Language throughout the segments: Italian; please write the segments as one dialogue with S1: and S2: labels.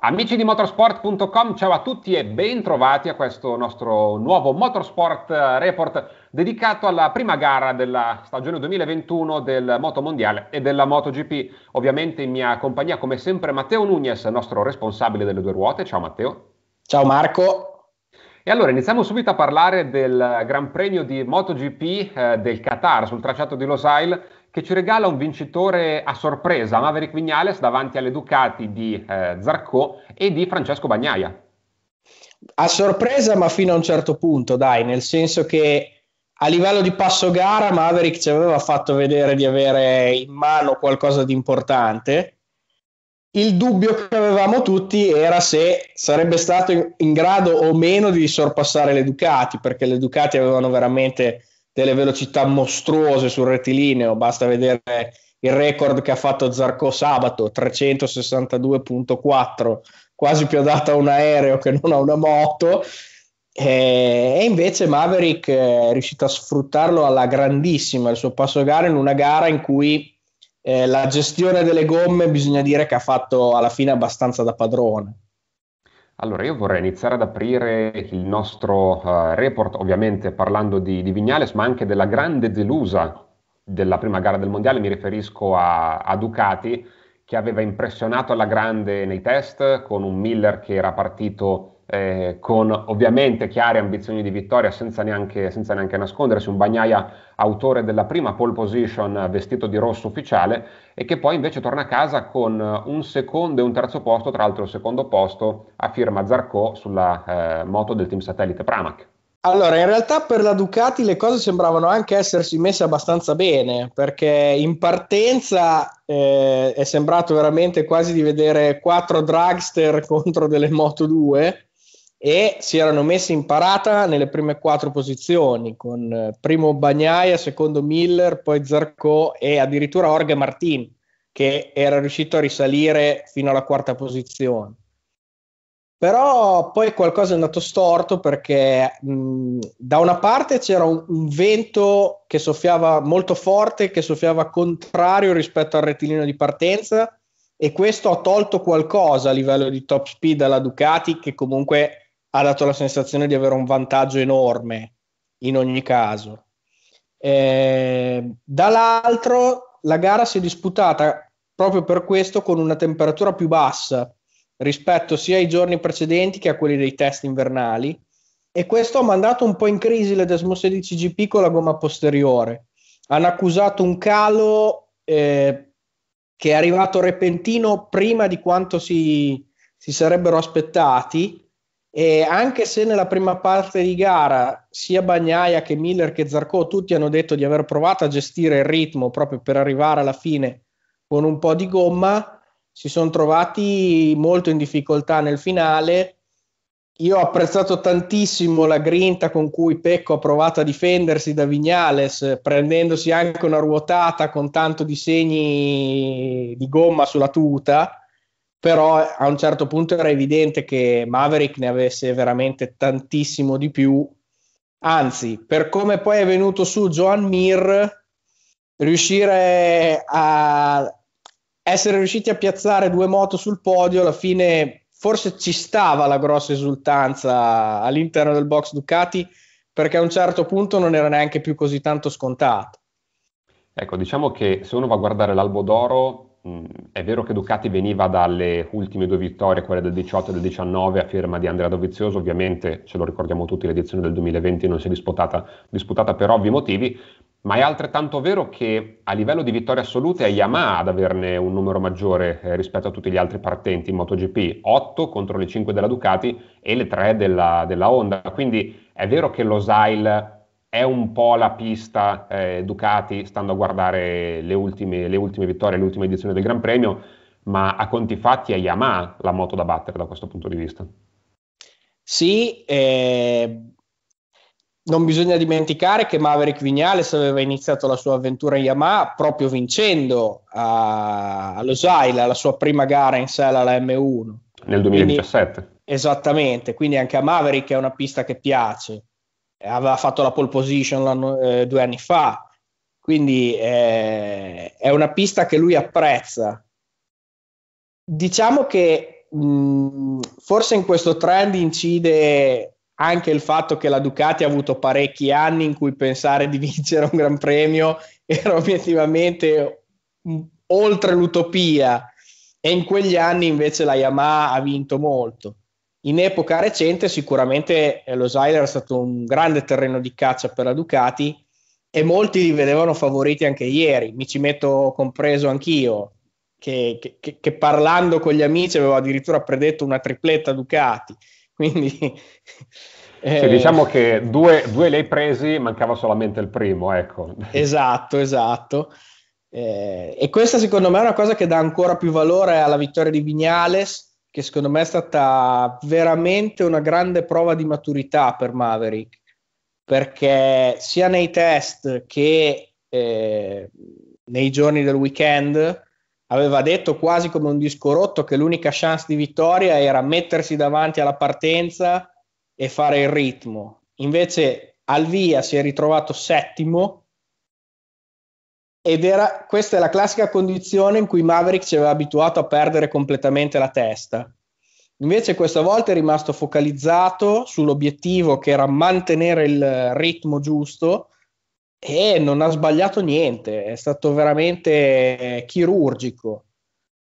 S1: Amici di motorsport.com, ciao a tutti e bentrovati a questo nostro nuovo Motorsport eh, Report dedicato alla prima gara della stagione 2021 del Moto Mondiale e della MotoGP. Ovviamente in mia compagnia come sempre Matteo Nunez, nostro responsabile delle due ruote. Ciao Matteo. Ciao Marco. E allora iniziamo subito a parlare del Gran Premio di MotoGP eh, del Qatar sul tracciato di Losail che ci regala un vincitore a sorpresa, Maverick Vignales, davanti alle Ducati di eh, Zarco e di Francesco Bagnaia.
S2: A sorpresa, ma fino a un certo punto, dai, nel senso che a livello di passo gara Maverick ci aveva fatto vedere di avere in mano qualcosa di importante. Il dubbio che avevamo tutti era se sarebbe stato in grado o meno di sorpassare le Ducati, perché le Ducati avevano veramente delle velocità mostruose sul rettilineo, basta vedere il record che ha fatto Zarco sabato, 362.4, quasi più adatto a un aereo che non a una moto, e invece Maverick eh, è riuscito a sfruttarlo alla grandissima il suo passo gara in una gara in cui eh, la gestione delle gomme bisogna dire che ha fatto alla fine abbastanza da padrone.
S1: Allora, io vorrei iniziare ad aprire il nostro eh, report, ovviamente parlando di, di, Vignales, ma anche della grande delusa della prima gara del mondiale. Mi riferisco a, a, Ducati, che aveva impressionato alla grande nei test con un Miller che era partito eh, con ovviamente chiare ambizioni di vittoria senza neanche, senza neanche nascondersi, un Bagnaia autore della prima pole position eh, vestito di rosso ufficiale e che poi invece torna a casa con eh, un secondo e un terzo posto, tra l'altro il secondo posto a firma Zarco sulla eh, moto del team satellite Pramac.
S2: Allora, in realtà per la Ducati le cose sembravano anche essersi messe abbastanza bene, perché in partenza eh, è sembrato veramente quasi di vedere quattro dragster contro delle Moto 2 e si erano messi in parata nelle prime quattro posizioni con eh, primo Bagnaia, secondo Miller, poi Zarco e addirittura Orge Martin che era riuscito a risalire fino alla quarta posizione. Però poi qualcosa è andato storto perché mh, da una parte c'era un, un, vento che soffiava molto forte, che soffiava contrario rispetto al rettilineo di partenza e questo ha tolto qualcosa a livello di top speed alla Ducati che comunque ha dato la sensazione di avere un vantaggio enorme in ogni caso. Eh, dall'altro la gara si è disputata proprio per questo con una temperatura più bassa rispetto sia ai giorni precedenti che a quelli dei test invernali e questo ha mandato un po' in crisi le Desmo 16 GP con la gomma posteriore. Hanno accusato un calo eh, che è arrivato repentino prima di quanto si, si sarebbero aspettati e anche se nella prima parte di gara sia Bagnaia che Miller che Zarco tutti hanno detto di aver provato a gestire il ritmo proprio per arrivare alla fine con un po' di gomma, si sono trovati molto in difficoltà nel finale. Io ho apprezzato tantissimo la grinta con cui Pecco ha provato a difendersi da Vignales, prendendosi anche una ruotata con tanto di segni di gomma sulla tuta però a un certo punto era evidente che Maverick ne avesse veramente tantissimo di più. Anzi, per come poi è venuto su Joan Mir, riuscire a essere riusciti a piazzare due moto sul podio alla fine forse ci stava la grossa esultanza all'interno del box Ducati perché a un certo punto non era neanche più così tanto scontato.
S1: Ecco, diciamo che se uno va a guardare l'albo d'oro mh, mm, è vero che Ducati veniva dalle ultime due vittorie, quelle del 18 e del 19, a firma di Andrea Dovizioso, ovviamente ce lo ricordiamo tutti, l'edizione del 2020 non si è disputata, disputata per ovvi motivi, ma è altrettanto vero che a livello di vittorie assolute è Yamaha ad averne un numero maggiore eh, rispetto a tutti gli altri partenti in MotoGP, 8 contro le 5 della Ducati e le 3 della, della Honda, quindi è vero che lo l'Osail è un po' la pista eh, Ducati, stando a guardare le ultime, le ultime vittorie, le ultime edizioni del Gran Premio, ma a conti fatti è Yamaha la moto da battere da questo punto di vista. Sì,
S2: eh, non bisogna dimenticare che Maverick Vignales aveva iniziato la sua avventura in Yamaha proprio vincendo a, a Losaila la sua prima gara in sella alla M1.
S1: Nel 2017. Quindi,
S2: esattamente, quindi anche a Maverick è una pista che piace. Eh, aveva fatto la pole position eh, due anni fa, quindi eh, è una pista che lui apprezza. Diciamo che mh, mm, forse in questo trend incide anche il fatto che la Ducati ha avuto parecchi anni in cui pensare di vincere un gran premio era obiettivamente oltre l'utopia e in quegli anni invece la Yamaha ha vinto molto. In epoca recente sicuramente lo Zailer era stato un grande terreno di caccia per la Ducati e molti li vedevano favoriti anche ieri, mi ci metto compreso anch'io, che, che, che parlando con gli amici avevo addirittura predetto una tripletta
S1: Ducati, quindi...
S2: Eh, cioè, diciamo
S1: che due, due lei presi, mancava solamente il primo, ecco.
S2: Esatto, esatto. Eh, e questa secondo me è una cosa che dà ancora più valore alla vittoria di Vignales, che secondo me è stata veramente una grande prova di maturità per Maverick, perché sia nei test che eh, nei giorni del weekend aveva detto quasi come un disco rotto che l'unica chance di vittoria era mettersi davanti alla partenza e fare il ritmo. Invece al via si è ritrovato settimo ed era questa è la classica condizione in cui Maverick ci aveva abituato a perdere completamente la testa. Invece questa volta è rimasto focalizzato sull'obiettivo che era mantenere il ritmo giusto e non ha sbagliato niente, è stato veramente chirurgico.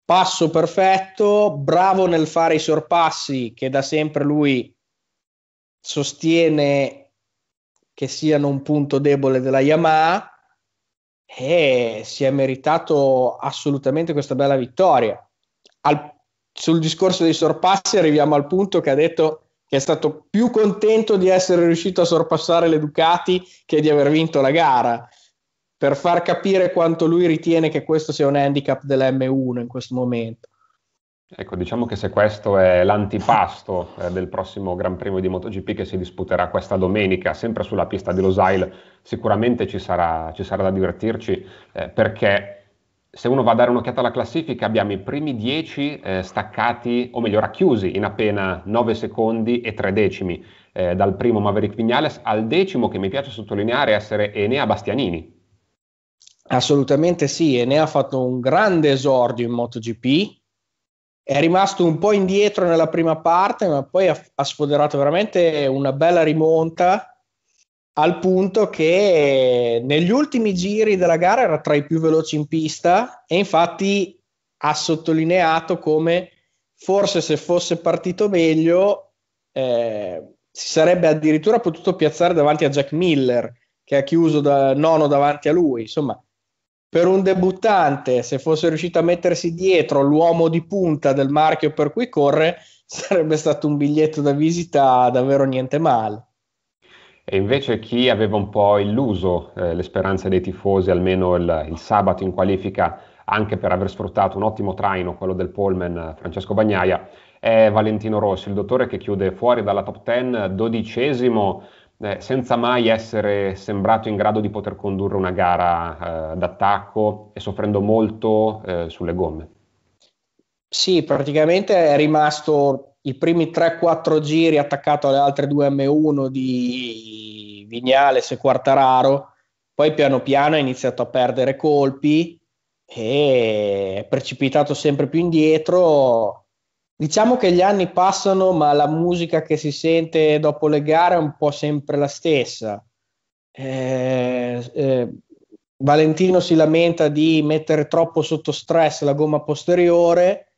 S2: Passo perfetto, bravo nel fare i sorpassi che da sempre lui sostiene che siano un punto debole della Yamaha e si è meritato assolutamente questa bella vittoria. Al, sul discorso dei sorpassi arriviamo al punto che ha detto che è stato più contento di essere riuscito a sorpassare le Ducati che di aver vinto la gara, per far capire quanto lui ritiene che questo sia un handicap dell'M1 in questo momento.
S1: Ecco, diciamo che se questo è l'antipasto eh, del prossimo Gran Premio di MotoGP che si disputerà questa domenica, sempre sulla pista di Losail, sicuramente ci sarà, ci sarà da divertirci eh, perché se uno va a dare un'occhiata alla classifica, abbiamo i primi dieci eh, staccati, o meglio racchiusi, in appena 9 secondi e 3 decimi, eh, dal primo Maverick Vignales al decimo, che mi piace sottolineare essere Enea Bastianini.
S2: Assolutamente sì, Enea ha fatto un grande esordio in MotoGP, è rimasto un po' indietro nella prima parte, ma poi ha, ha sfoderato veramente una bella rimonta al punto che negli ultimi giri della gara era tra i più veloci in pista e infatti ha sottolineato come forse se fosse partito meglio eh, si sarebbe addirittura potuto piazzare davanti a Jack Miller che ha chiuso da nono davanti a lui insomma per un debuttante, se fosse riuscito a mettersi dietro l'uomo di punta del marchio per cui corre, sarebbe stato un biglietto da visita davvero niente male.
S1: E invece chi aveva un po' illuso eh, le speranze dei tifosi, almeno il, il, sabato in qualifica, anche per aver sfruttato un ottimo traino, quello del Pullman eh, Francesco Bagnaia, è Valentino Rossi, il dottore che chiude fuori dalla top 10, dodicesimo eh, senza mai essere sembrato in grado di poter condurre una gara eh, d'attacco e soffrendo molto eh, sulle gomme.
S2: Sì, praticamente è rimasto i primi 3-4 giri attaccato alle altre due M1 di Vignales e Quartararo, poi piano piano ha iniziato a perdere colpi e è precipitato sempre più indietro Diciamo che gli anni passano, ma la musica che si sente dopo le gare è un po' sempre la stessa. Eh, eh, Valentino si lamenta di mettere troppo sotto stress la gomma posteriore,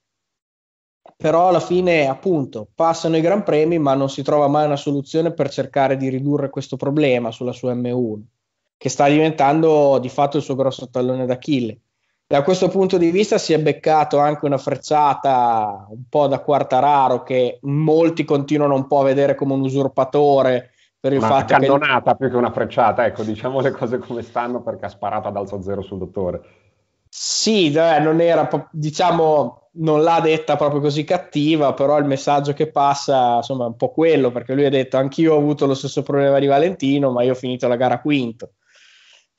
S2: però alla fine, appunto, passano i Gran Premi, ma non si trova mai una soluzione per cercare di ridurre questo problema sulla sua M1, che sta diventando di fatto il suo grosso tallone d'Achille. Da questo punto di vista si è beccato anche una frezzata un po' da Quartararo che molti continuano un po' a vedere come un
S1: usurpatore per il Ma fatto che... Una cannonata più che una frecciata, ecco, diciamo le cose come stanno perché ha sparato ad alzo zero sul dottore. Sì, eh, non era, diciamo,
S2: non l'ha detta proprio così cattiva, però il messaggio che passa, insomma, è un po' quello, perché lui ha detto, anch'io ho avuto lo stesso problema di Valentino, ma io ho finito la gara quinto.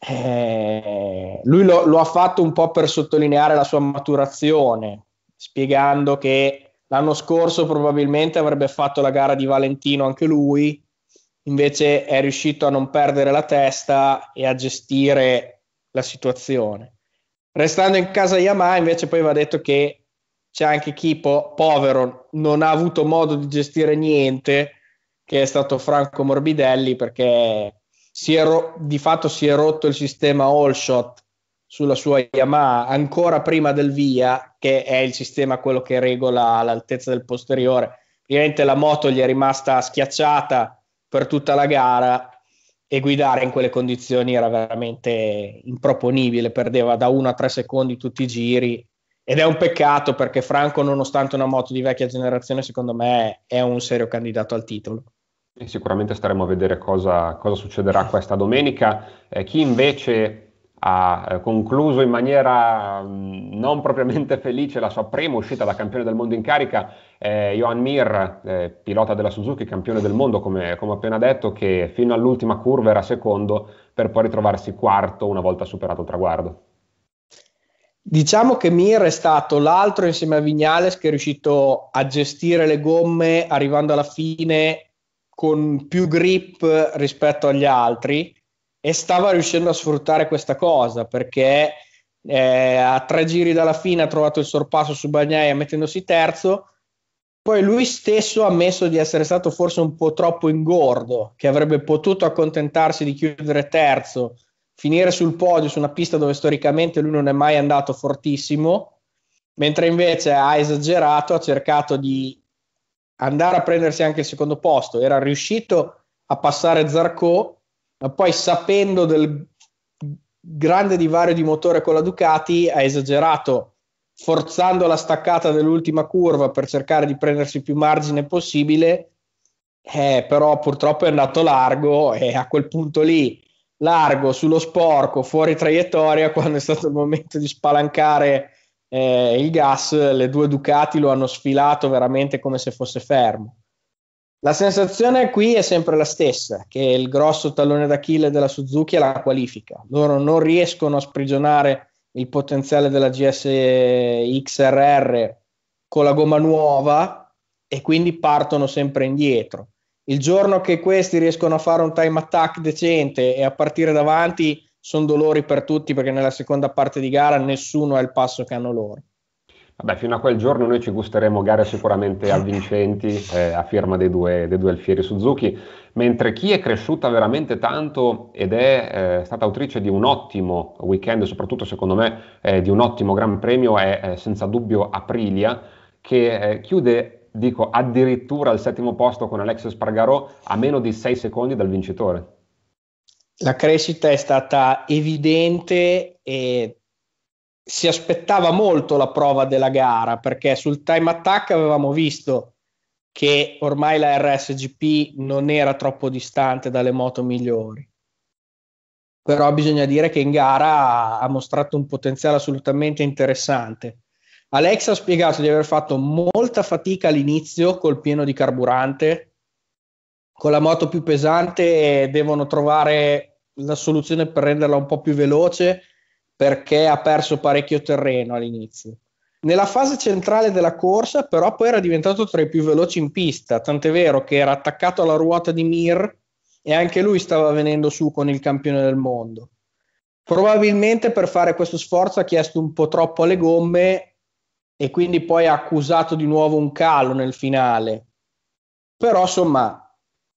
S2: Eh, lui lo, lo, ha fatto un po' per sottolineare la sua maturazione, spiegando che l'anno scorso probabilmente avrebbe fatto la gara di Valentino anche lui, invece è riuscito a non perdere la testa e a gestire la situazione. Restando in casa Yamaha, invece, poi va detto che c'è anche chi, po- povero, non ha avuto modo di gestire niente, che è stato Franco Morbidelli perché ro- di fatto si è rotto il sistema all shot sulla sua Yamaha ancora prima del via, che è il sistema quello che regola l'altezza del posteriore. Ovviamente la moto gli è rimasta schiacciata per tutta la gara e guidare in quelle condizioni era veramente improponibile, perdeva da 1 a 3 secondi tutti i giri ed è un peccato perché Franco, nonostante una moto di vecchia generazione, secondo me è un serio candidato al titolo.
S1: Sicuramente staremo a vedere cosa, cosa succederà questa domenica. Eh, chi invece ha eh, concluso in maniera mm, non propriamente felice la sua prima uscita da campione del mondo in carica. Eh, Johan Mir, eh, pilota della Suzuki, campione del mondo, come, come, appena detto, che fino all'ultima curva era secondo per poi ritrovarsi quarto una volta superato il traguardo.
S2: Diciamo che Mir è stato l'altro insieme a Vignales che è riuscito a gestire le gomme arrivando alla fine con più grip rispetto agli altri e stava riuscendo a sfruttare questa cosa perché eh, a tre giri dalla fine ha trovato il sorpasso su Bagnaia mettendosi terzo. Poi lui stesso ha ammesso di essere stato forse un po' troppo ingordo, che avrebbe potuto accontentarsi di chiudere terzo, finire sul podio su una pista dove storicamente lui non è mai andato fortissimo, mentre invece ha esagerato, ha cercato di andare a prendersi anche il secondo posto, era riuscito a passare Zarco, ma poi sapendo del grande divario di motore con la Ducati ha esagerato forzando la staccata dell'ultima curva per cercare di prendersi più margine possibile, eh, però purtroppo è andato largo e a quel punto lì largo sullo sporco, fuori traiettoria, quando è stato il momento di spalancare eh, il gas, le due Ducati lo hanno sfilato veramente come se fosse fermo. La sensazione qui è sempre la stessa, che il grosso tallone d'Achille della Suzuki è la qualifica. Loro non riescono a sprigionare il potenziale della GS XRR con la gomma nuova e quindi partono sempre indietro. Il giorno che questi riescono a fare un time attack decente e a partire davanti, sono dolori per tutti perché nella seconda parte di gara nessuno ha il passo che hanno loro.
S1: Vabbè, fino a quel giorno noi ci gusteremo gare sicuramente avvincenti eh, a firma dei due, dei due Alfieri Suzuki, mentre chi è cresciuta veramente tanto ed è eh, stata autrice di un ottimo weekend, soprattutto secondo me eh, di un ottimo Gran Premio, è eh, senza dubbio Aprilia, che eh, chiude, dico, addirittura al settimo posto con Alexis Spargarò a meno di 6 secondi dal vincitore. La crescita è stata
S2: evidente e si aspettava molto la prova della gara perché sul time attack avevamo visto che ormai la RSGP non era troppo distante dalle moto migliori. Però bisogna dire che in gara ha mostrato un potenziale assolutamente interessante. Alex ha spiegato di aver fatto molta fatica all'inizio col pieno di carburante. Con la moto più pesante devono trovare la soluzione per renderla un po' più veloce perché ha perso parecchio terreno all'inizio. Nella fase centrale della corsa, però, poi era diventato tra i più veloci in pista, tant'è vero che era attaccato alla ruota di Mir e anche lui stava venendo su con il campione del mondo. Probabilmente per fare questo sforzo ha chiesto un po' troppo alle gomme e quindi poi ha accusato di nuovo un calo nel finale. Però, insomma,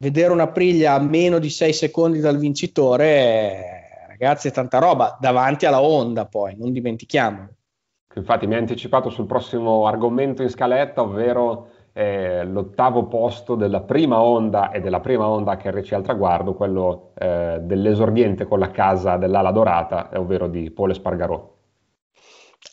S2: vedere una priglia a meno di 6 secondi dal vincitore, eh, ragazzi, è tanta roba
S1: davanti alla Honda poi, non dimentichiamo. Infatti mi ha anticipato sul prossimo argomento in scaletta, ovvero eh, l'ottavo posto della prima Honda e della prima Honda HRC al traguardo, quello eh, dell'esordiente con la casa dell'ala dorata, eh, ovvero di Paul Spargarò.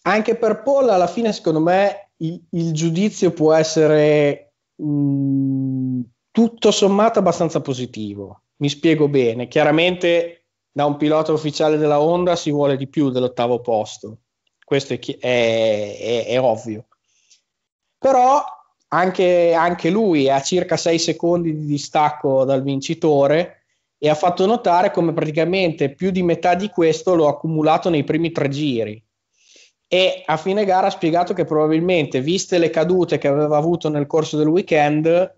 S2: Anche per Paul alla fine secondo me il, il giudizio può essere mm, tutto sommato abbastanza positivo. Mi spiego bene. Chiaramente da un pilota ufficiale della Honda si vuole di più dell'ottavo posto. Questo è, chi- è, è, è ovvio. Però anche, anche lui è a circa 6 secondi di distacco dal vincitore e ha fatto notare come praticamente più di metà di questo l'ho accumulato nei primi tre giri e a fine gara ha spiegato che probabilmente viste le cadute che aveva avuto nel corso del weekend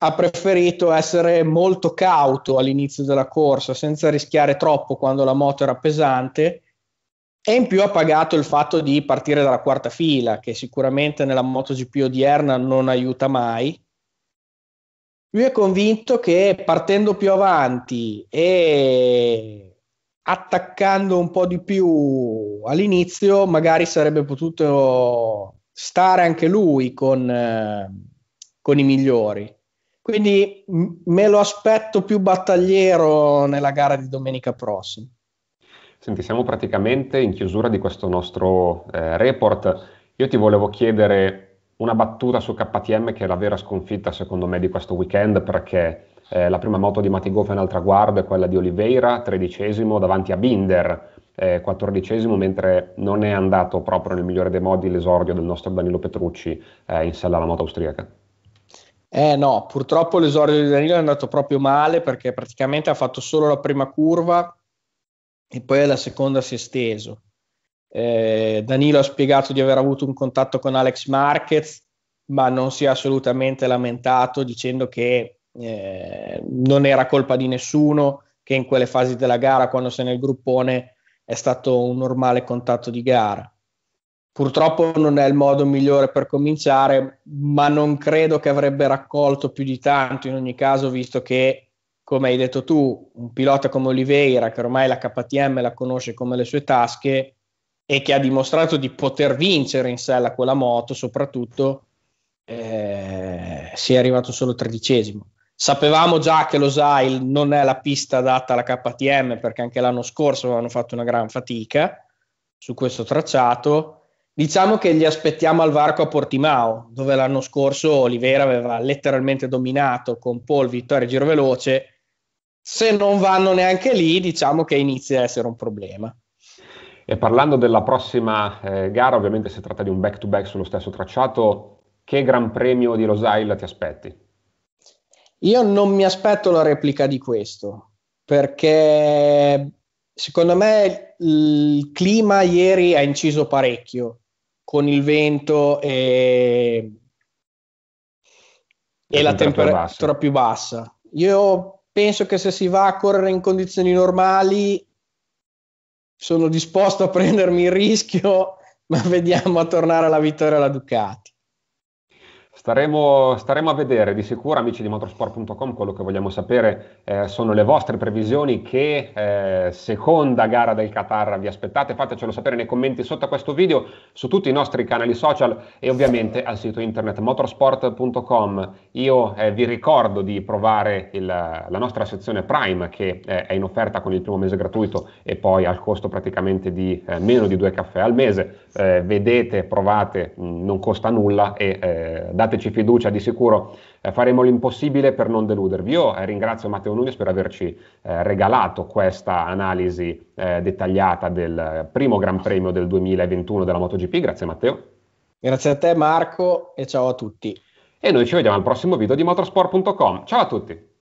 S2: ha preferito essere molto cauto all'inizio della corsa, senza rischiare troppo quando la moto era pesante. E in più ha pagato il fatto di partire dalla quarta fila, che sicuramente nella MotoGP odierna non aiuta mai. Lui è convinto che partendo più avanti e attaccando un po' di più all'inizio, magari sarebbe potuto stare anche lui con, eh, con i migliori. Quindi me lo aspetto più battagliero nella gara di domenica prossima.
S1: Senti, siamo praticamente in chiusura di questo nostro eh, report. Io ti volevo chiedere una battuta su KTM che è la vera sconfitta secondo me di questo weekend perché eh, la prima moto di Matti Goffin al traguardo è quella di Oliveira, tredicesimo davanti a Binder, eh, quattordicesimo, mentre non è andato proprio nel migliore dei modi l'esordio del nostro Danilo Petrucci eh, in sella alla moto austriaca.
S2: Eh no, purtroppo l'esordio di Danilo è andato proprio male perché praticamente ha fatto solo la prima curva e poi alla seconda si è steso. Eh, Danilo ha spiegato di aver avuto un contatto con Alex Marquez, ma non si è assolutamente lamentato dicendo che eh, non era colpa di nessuno, che in quelle fasi della gara, quando sei nel gruppone, è stato un normale contatto di gara. Purtroppo non è il modo migliore per cominciare, ma non credo che avrebbe raccolto più di tanto in ogni caso, visto che, come hai detto tu, un pilota come Oliveira, che ormai la KTM la conosce come le sue tasche e che ha dimostrato di poter vincere in sella quella moto, soprattutto, eh, si è arrivato solo tredicesimo. Sapevamo già che lo l'Osail non è la pista adatta alla KTM perché anche l'anno scorso avevano fatto una gran fatica su questo tracciato Diciamo che li aspettiamo al varco a Portimao, dove l'anno scorso Olivera aveva letteralmente dominato con Paul, Vittorio e
S1: Giroveloce. Se non vanno neanche lì, diciamo che inizia a essere un problema. E parlando della prossima eh, gara, ovviamente si tratta di un back-to-back sullo stesso tracciato, che Gran Premio di Losail ti aspetti? Io non mi
S2: aspetto la replica di questo, perché secondo me il clima ieri ha inciso parecchio con il vento e, e la temperatura più bassa. Io penso che se si va a correre in condizioni normali sono disposto a prendermi il rischio, ma vediamo a tornare
S1: alla vittoria alla Ducati. Staremo, staremo, a vedere, di sicuro amici di motorsport.com quello che vogliamo sapere eh, sono le vostre previsioni che eh, seconda gara del Qatar vi aspettate, fatecelo sapere nei commenti sotto questo video, su tutti i nostri canali social e ovviamente al sito internet motorsport.com. Io eh, vi ricordo di provare il, la nostra sezione Prime che eh, è in offerta con il primo mese gratuito e poi al costo praticamente di eh, meno di due caffè al mese, eh, vedete, provate, mh, mm, non costa nulla e eh, date dateci fiducia, di sicuro eh, faremo l'impossibile per non deludervi. Io eh, ringrazio Matteo Nunes per averci eh, regalato questa analisi eh, dettagliata del primo Gran Premio del 2021 della MotoGP. Grazie Matteo. Grazie a te Marco e ciao a tutti. E noi ci vediamo al prossimo video di motorsport.com. Ciao a tutti.